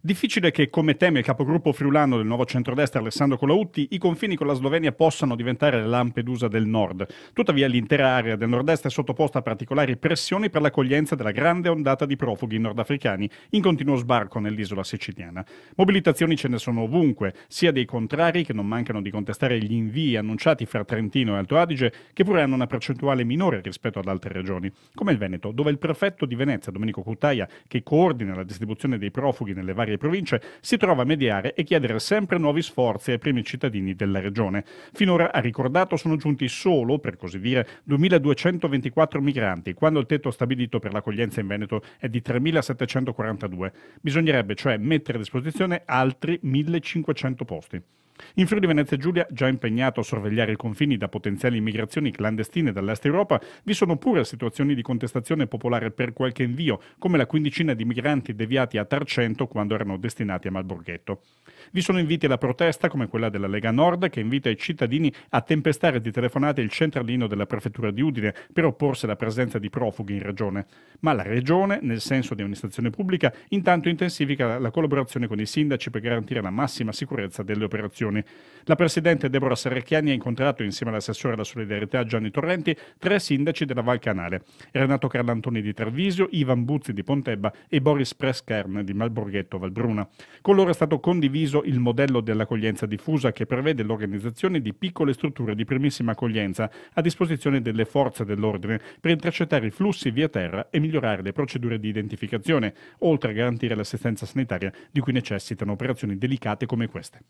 Difficile che, come teme il capogruppo friulano del nuovo centrodestra Alessandro Colautti, i confini con la Slovenia possano diventare la Lampedusa del nord. Tuttavia l'intera area del nord-est è sottoposta a particolari pressioni per l'accoglienza della grande ondata di profughi nordafricani in continuo sbarco nell'isola siciliana. Mobilitazioni ce ne sono ovunque, sia dei contrari che non mancano di contestare gli invii annunciati fra Trentino e Alto Adige, che pure hanno una percentuale minore rispetto ad altre regioni, come il Veneto, dove il prefetto di Venezia, Domenico Cuttaia, che coordina la distribuzione dei profughi nelle varie varie province, si trova a mediare e chiedere sempre nuovi sforzi ai primi cittadini della regione. Finora, ha ricordato, sono giunti solo, per così dire, 2.224 migranti, quando il tetto stabilito per l'accoglienza in Veneto è di 3.742. Bisognerebbe cioè mettere a disposizione altri 1.500 posti. In Friuli Venezia Giulia, già impegnato a sorvegliare i confini da potenziali immigrazioni clandestine dall'est Europa, vi sono pure situazioni di contestazione popolare per qualche invio, come la quindicina di migranti deviati a Tarcento quando erano destinati a Malborghetto. Vi sono inviti alla protesta, come quella della Lega Nord, che invita i cittadini a tempestare di telefonate il centralino della prefettura di Udine per opporsi alla presenza di profughi in regione. Ma la regione, nel senso di amministrazione pubblica, intanto intensifica la collaborazione con i sindaci per garantire la massima sicurezza delle operazioni associazioni. La presidente Deborah Serrecchiani ha incontrato insieme all'assessore alla solidarietà Gianni Torrenti tre sindaci della Val Canale, Renato Carlantoni di Trevisio, Ivan Buzzi di Pontebba e Boris Preskern di Malborghetto Valbruna. Con loro è stato condiviso il modello dell'accoglienza diffusa che prevede l'organizzazione di piccole strutture di primissima accoglienza a disposizione delle forze dell'ordine per intercettare i flussi via terra e migliorare le procedure di identificazione, oltre a garantire l'assistenza sanitaria di cui necessitano operazioni delicate come queste.